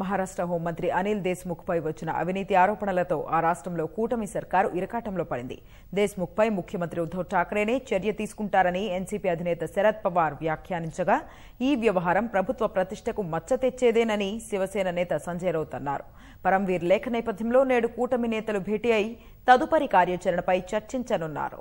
మహారాష్ట్ర హోంమంత్రి అనిల్ దేశ్ముఖ్పై వచ్చిన అవినీతి ఆరోపణలతో ఆ రాష్ట్రంలో కూటమి సర్కారు ఇరకాటంలో పడింది దేశ్ముఖ్పై ముఖ్యమంత్రి ఉద్దవ్ ఠాక్రేనే చర్య తీసుకుంటారని ఎన్సీపీ అధినేత శరద్ పవార్ వ్యాఖ్యానించగా ఈ వ్యవహారం ప్రభుత్వ ప్రతిష్టకు మచ్చ తెచ్చేదేనని శివసేన నేత సంజయ్ రౌత్ అన్నారు పరంవీర్ లేఖ నేపథ్యంలో నేడు కూటమి నేతలు భేటీ అయి తదుపరి కార్యాచరణపై చర్చించనున్నారు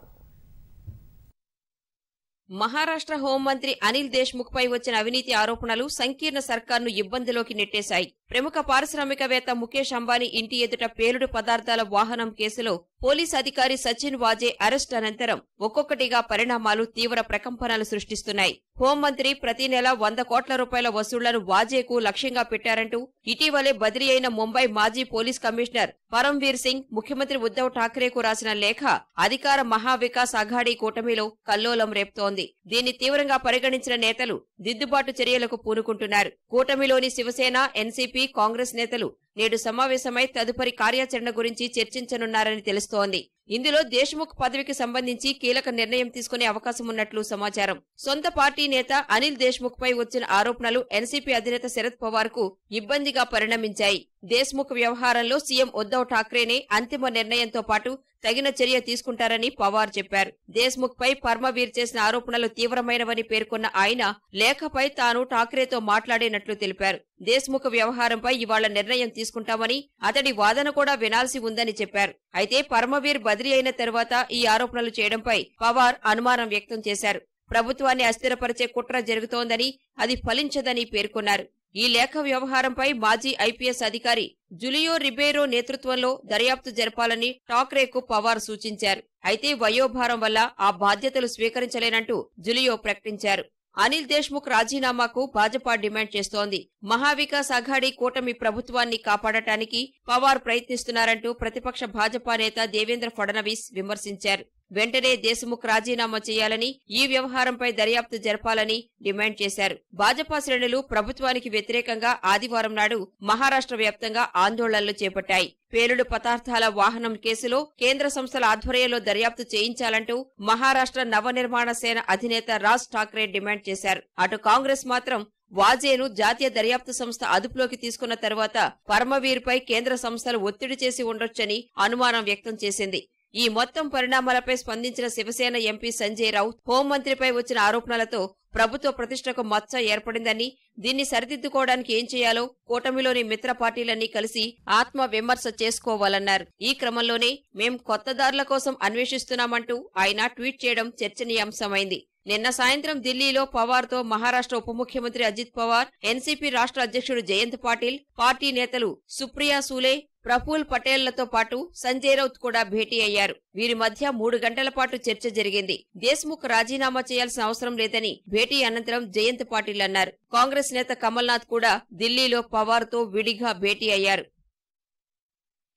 మహారాష్ట్ర హోంమంత్రి అనిల్ దేశ్ముఖ్ పై వచ్చిన అవినీతి ఆరోపణలు సంకీర్ణ సర్కార్ను ఇబ్బందిలోకి నెట్టేశాయి ప్రముఖ పారిశ్రామికవేత్త ముఖేష్ అంబానీ ఇంటి ఎదుట పేలుడు పదార్థాల వాహనం కేసులో పోలీస్ అధికారి సచిన్ వాజే అరెస్ట్ అనంతరం ఒక్కొక్కటిగా పరిణామాలు తీవ్ర ప్రకంపనలు సృష్టిస్తున్నాయి హోంమంత్రి ప్రతి నెల వంద కోట్ల రూపాయల వసూళ్లను వాజేకు లక్ష్యంగా పెట్టారంటూ ఇటీవలే బదిలీ అయిన ముంబై మాజీ పోలీస్ కమిషనర్ పరంవీర్ సింగ్ ముఖ్యమంత్రి ఉద్దవ్ ఠాక్రేకు రాసిన లేఖ అధికార మహావికాస్ అఘాడీ కూటమిలో కల్లోలం రేపుతోంది దీన్ని తీవ్రంగా పరిగణించిన నేతలు దిద్దుబాటు చర్యలకు పూనుకుంటున్నారు కూటమిలోని శివసేన ఎన్సీపీ కాంగ్రెస్ నేతలు నేడు సమావేశమై తదుపరి కార్యాచరణ గురించి చర్చించనున్నారని తెలుస్తోంది ఇందులో దేశముఖ్ పదవికి సంబంధించి కీలక నిర్ణయం తీసుకునే అవకాశం ఉన్నట్లు సమాచారం సొంత పార్టీ నేత అనిల్ దేశ్ముఖ్ పై వచ్చిన ఆరోపణలు ఎన్సీపీ అధినేత శరద్ పవార్ కు ఇబ్బందిగా పరిణమించాయి దేశ్ముఖ్ వ్యవహారంలో సీఎం ఉద్దవ్ ఠాక్రేనే అంతిమ నిర్ణయంతో పాటు తగిన చర్య తీసుకుంటారని పవార్ చెప్పారు దేశ్ముఖ్ పై పర్మవీర్ చేసిన ఆరోపణలు తీవ్రమైనవని పేర్కొన్న ఆయన లేఖపై తాను ఠాక్రేతో మాట్లాడినట్లు తెలిపారు దేశ్ముఖ్ వ్యవహారంపై ఇవాళ నిర్ణయం తీసుకుంటామని అతడి వాదన కూడా వినాల్సి ఉందని చెప్పారు అయితే పరమవీర్ బదిలీ అయిన తర్వాత ఈ ఆరోపణలు చేయడంపై పవార్ అనుమానం వ్యక్తం చేశారు ప్రభుత్వాన్ని అస్థిరపరిచే కుట్ర జరుగుతోందని అది ఫలించదని పేర్కొన్నారు ఈ లేఖ వ్యవహారంపై మాజీ ఐపీఎస్ అధికారి జులియో రిబేరో నేతృత్వంలో దర్యాప్తు జరపాలని టాక్రేకు పవార్ సూచించారు అయితే వయోభారం వల్ల ఆ బాధ్యతలు స్వీకరించలేనంటూ జులియో ప్రకటించారు అనిల్ దేశ్ముఖ్ రాజీనామాకు భాజపా డిమాండ్ చేస్తోంది మహావికాస్ అఘాడీ కూటమి ప్రభుత్వాన్ని కాపాడటానికి పవార్ ప్రయత్నిస్తున్నారంటూ ప్రతిపక్ష భాజపా నేత దేవేంద్ర ఫడ్నవీస్ విమర్శించారు వెంటనే దేశముఖ్ రాజీనామా చేయాలని ఈ వ్యవహారంపై దర్యాప్తు జరపాలని డిమాండ్ చేశారు భాజపా శ్రేణులు ప్రభుత్వానికి వ్యతిరేకంగా ఆదివారం నాడు మహారాష్ట్ర వ్యాప్తంగా ఆందోళనలు చేపట్టాయి పేలుడు పదార్థాల వాహనం కేసులో కేంద్ర సంస్థల ఆధ్వర్యంలో దర్యాప్తు చేయించాలంటూ మహారాష్ట్ర నిర్మాణ సేన అధినేత రాజ్ ఠాక్రే డిమాండ్ చేశారు అటు కాంగ్రెస్ మాత్రం వాజేను జాతీయ దర్యాప్తు సంస్థ అదుపులోకి తీసుకున్న తర్వాత పరమవీర్పై కేంద్ర సంస్థలు ఒత్తిడి చేసి ఉండొచ్చని అనుమానం వ్యక్తం చేసింది ఈ మొత్తం పరిణామాలపై స్పందించిన శివసేన ఎంపీ సంజయ్ రావు హోంమంత్రిపై వచ్చిన ఆరోపణలతో ప్రభుత్వ ప్రతిష్టకు మచ్చ ఏర్పడిందని దీన్ని సరిదిద్దుకోవడానికి ఏం చేయాలో కూటమిలోని మిత్ర పార్టీలన్నీ కలిసి ఆత్మ విమర్శ చేసుకోవాలన్నారు ఈ క్రమంలోనే మేం కొత్త దారుల కోసం అన్వేషిస్తున్నామంటూ ఆయన ట్వీట్ చేయడం చర్చనీయాంశమైంది నిన్న సాయంత్రం ఢిల్లీలో పవార్తో మహారాష్ట్ర ఉప ముఖ్యమంత్రి అజిత్ పవార్ ఎన్సీపీ రాష్ట్ర అధ్యక్షుడు జయంత్ పాటిల్ పార్టీ నేతలు సుప్రియా సూలే ప్రఫుల్ పటేళ్లతో పాటు సంజయ్ రౌత్ కూడా భేటీ అయ్యారు వీరి మధ్య మూడు గంటల పాటు చర్చ జరిగింది దేశ్ముఖ్ రాజీనామా చేయాల్సిన అవసరం లేదని భేటీ అనంతరం జయంత్ పాటిల్ అన్నారు కాంగ్రెస్ నేత కమల్నాథ్ కూడా ఢిల్లీలో పవార్తో విడిగా భేటీ అయ్యారు